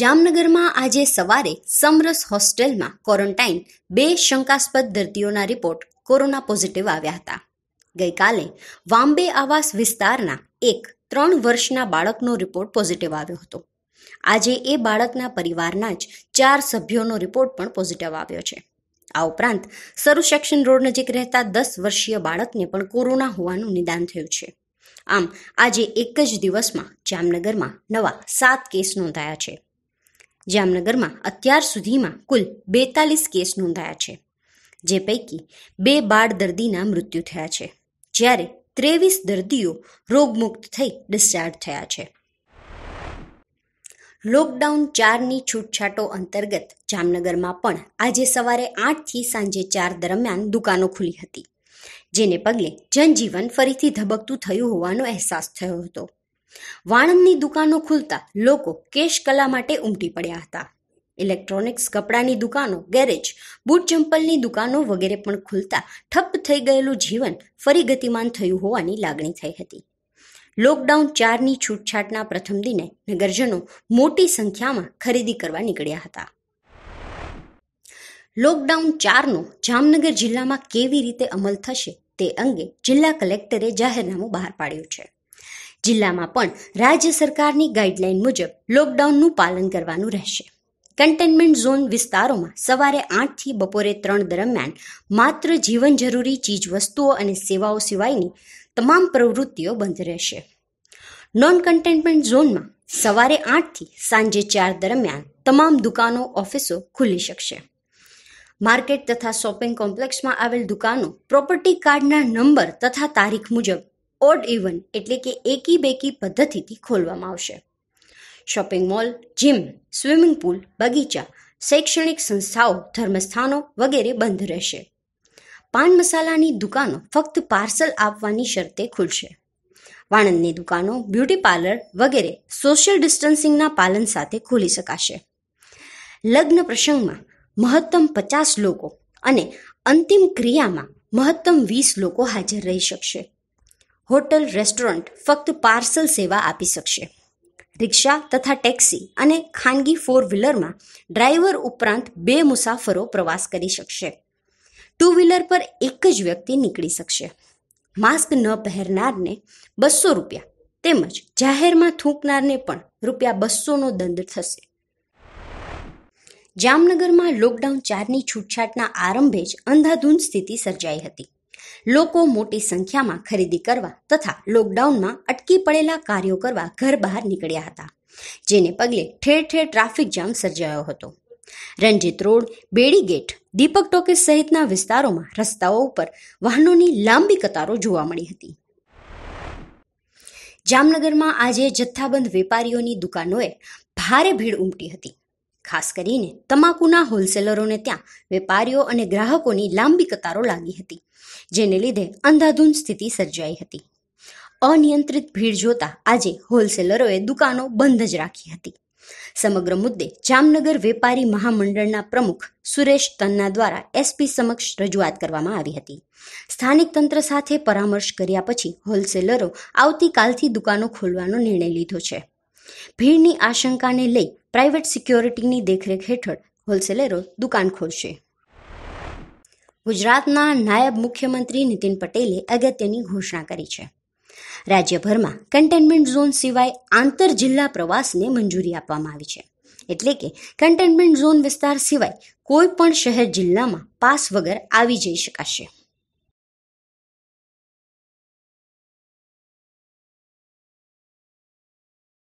જામનગરમાં આજે સવારે સમરસ હોસ્ટેલમાં ક્વોરન્ટાઇન બે શંકાસ્પદ દર્દીઓના રિપોર્ટ કોરોના પોઝિટિવ આવ્યા હતા ગઈકાલે વાંબે આવાસ વિસ્તારના એક ત્રણ વર્ષના બાળકનો રિપોર્ટ પોઝિટિવ આવ્યો હતો આજે એ બાળકના પરિવારના જ ચાર સભ્યોનો રિપોર્ટ પણ પોઝિટિવ આવ્યો છે આ ઉપરાંત સરુ સેક્શન રોડ નજીક રહેતા દસ વર્ષીય બાળકને પણ કોરોના હોવાનું નિદાન થયું છે આમ આજે એક જ દિવસમાં જામનગરમાં નવા સાત કેસ નોંધાયા છે જામનગરમાં અત્યાર સુધીમાં કુલ બેતાલીસ કેસ નોંધાયા છે જે પૈકી બે બાળ દર્દીના મૃત્યુ થયા છે જ્યારે ત્રેવીસ દર્દીઓ રોગમુક્ત થઈ ડિસ્ચાર્જ થયા છે લોકડાઉન ચારની છૂટછાટો અંતર્ગત જામનગરમાં પણ આજે સવારે આઠથી સાંજે ચાર દરમિયાન દુકાનો ખુલી હતી જેને પગલે જનજીવન ફરીથી ધબકતું થયું હોવાનો અહેસાસ થયો હતો વાણંદની દુકાનો ખુલતા લોકો કેશ કલા માટે ઉમટી પડ્યા હતા ઇલેક્ટ્રોનિક્સ કપડાની દુકાનો ગેરેજ બૂટ ચંપલની દુકાનો વગેરે પણ ખુલતા ઠપ્પ થઈ ગયેલું જીવન ફરી ગતિમાન થયું હોવાની લાગણી થઈ હતી લોકડાઉન ચારની છૂટછાટના પ્રથમ દિને નગરજનો મોટી સંખ્યામાં ખરીદી કરવા નીકળ્યા હતા લોકડાઉન ચારનો જામનગર જિલ્લામાં કેવી રીતે અમલ થશે તે અંગે જિલ્લા કલેક્ટરે જાહેરનામું બહાર પાડ્યું છે જિલ્લામાં પણ રાજ્ય સરકારની ગાઈડલાઇન મુજબ લોકડાઉનનું પાલન કરવાનું રહેશે કન્ટેનમેન્ટ ઝોન વિસ્તારોમાં સવારે આઠથી બપોરે ત્રણ દરમિયાન માત્ર જીવન જરૂરી ચીજ વસ્તુઓ અને સેવાઓ સિવાયની તમામ પ્રવૃત્તિઓ બંધ રહેશે નોન કન્ટેનમેન્ટ ઝોનમાં સવારે આઠથી સાંજે ચાર દરમિયાન તમામ દુકાનો ઓફિસો ખુલી શકશે માર્કેટ તથા શોપિંગ કોમ્પ્લેક્સમાં આવેલ દુકાનો પ્રોપર્ટી કાર્ડના નંબર તથા તારીખ મુજબ ઓડ ઇવન એટલે કે એકી બેકી પદ્ધતિથી ખોલવામાં આવશે shopping mall gym swimming pool બગીચા શૈક્ષણિક સંસ્થાઓ ધર્મસ્થાનો વગેરે બંધ રહેશે પાન મસાલાની દુકાનો ફક્ત પાર્સલ આપવાની શરતે ખુલશે વાણંદની દુકાનો બ્યુટી પાર્લર વગેરે સોશિયલ ડિસ્ટન્સિંગના પાલન સાથે ખોલી શકાશે લગ્ન પ્રસંગમાં મહત્તમ પચાસ લોકો અને અંતિમ ક્રિયામાં મહત્તમ વીસ લોકો હાજર રહી શકશે હોટલ રેસ્ટોરન્ટ ફક્ત પાર્સલ સેવા આપી શકશે રિક્ષા તથા ટેક્સી અને ખાનગી ફોર વ્હીલરમાં ડ્રાઈવર ઉપરાંત બે મુસાફરો પ્રવાસ કરી શકશે ટુ વ્હીલર પર એક જ વ્યક્તિ નીકળી શકશે માસ્ક ન પહેરનારને બસો રૂપિયા તેમજ જાહેરમાં થૂંકનારને પણ રૂપિયા બસોનો દંડ થશે જામનગરમાં લોકડાઉન ચારની છૂટછાટના આરંભે જ અંધાધૂંધ સ્થિતિ સર્જાઈ હતી લોકો મોટી સંખ્યામાં ખરીદી કરવા તથા લોકડાઉનમાં અટકી પડેલા કાર્યો કરવા ઘર બહાર નીકળ્યા હતા જેને પગલે ઠેર ઠેર ટ્રાફિક જામ સર્જાયો હતો Ranjit road Bedi gate Deepak talkies સહિતના વિસ્તારોમાં રસ્તાઓ ઉપર વાહનોની લાંબી કતારો જોવા મળી હતી જામનગરમાં આજે જથ્થાબંધ વેપારીઓની દુકાનોએ ભારે ભીડ ઉમટી હતી ખાસ કરીને તમાકુના હોલસેલરોને ત્યાં વેપારીઓ અને ગ્રાહકોની લાંબી કતારો લાગી હતી જેને લીધે અંધાધૂન સ્થિતિ સર્જાઈ હતી અનિયંત્રિત ભીડ જોતા આજે હોલસેલરોએ દુકાનો બંધ જ રાખી હતી સમગ્ર મુદ્દે જામનગર વેપારી મહામંડળના પ્રમુખ સુરેશ તન્ના દ્વારા એસપી સમક્ષ રજૂઆત કરવામાં આવી હતી સ્થાનિક તંત્ર સાથે પરામર્શ કર્યા પછી હોલસેલરો આવતીકાલથી દુકાનો ખોલવાનો નિર્ણય લીધો છે ભીડની આશંકાને લઈ પ્રાઇવેટ સિક્યોરિટીની દેખરેખ હેઠળ હોલસેલરો દુકાન ખોલશે ગુજરાતના નાયબ મુખ્યમંત્રી નીતિન પટેલે અગત્યની ઘોષણા કરી છે રાજ્યભરમાં કન્ટેનમેન્ટ ઝોન સિવાય આંતર જિલ્લા પ્રવાસને મંજૂરી આપવામાં આવી છે એટલે કે કન્ટેનમેન્ટ ઝોન વિસ્તાર સિવાય કોઈ પણ શહેર જિલ્લામાં પાસ વગર આવી જઈ શકાશે